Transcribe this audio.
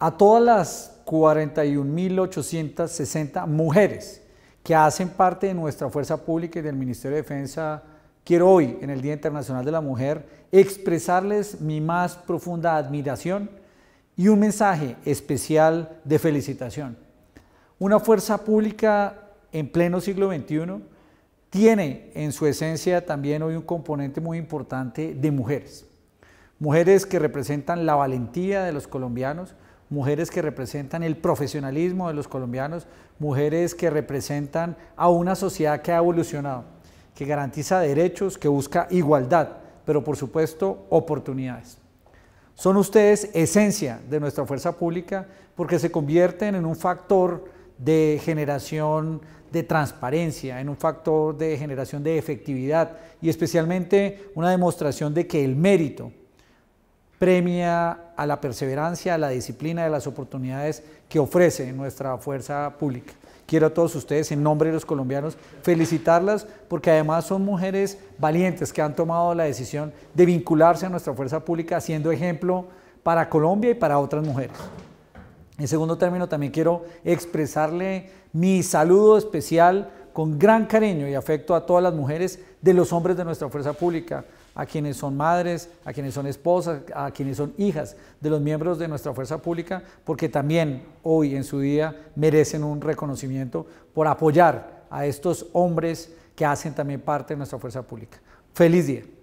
a todas las 41.860 mujeres que hacen parte de nuestra fuerza pública y del Ministerio de Defensa, quiero hoy, en el Día Internacional de la Mujer, expresarles mi más profunda admiración y un mensaje especial de felicitación. Una fuerza pública en pleno siglo XXI tiene en su esencia también hoy un componente muy importante de mujeres. Mujeres que representan la valentía de los colombianos, mujeres que representan el profesionalismo de los colombianos, mujeres que representan a una sociedad que ha evolucionado, que garantiza derechos, que busca igualdad, pero por supuesto oportunidades. Son ustedes esencia de nuestra fuerza pública porque se convierten en un factor de generación de transparencia, en un factor de generación de efectividad y especialmente una demostración de que el mérito premia a la perseverancia, a la disciplina de las oportunidades que ofrece nuestra fuerza pública. Quiero a todos ustedes, en nombre de los colombianos, felicitarlas porque además son mujeres valientes que han tomado la decisión de vincularse a nuestra fuerza pública siendo ejemplo para Colombia y para otras mujeres. En segundo término, también quiero expresarle mi saludo especial con gran cariño y afecto a todas las mujeres de los hombres de nuestra fuerza pública, a quienes son madres, a quienes son esposas, a quienes son hijas de los miembros de nuestra fuerza pública, porque también hoy en su día merecen un reconocimiento por apoyar a estos hombres que hacen también parte de nuestra fuerza pública. Feliz día.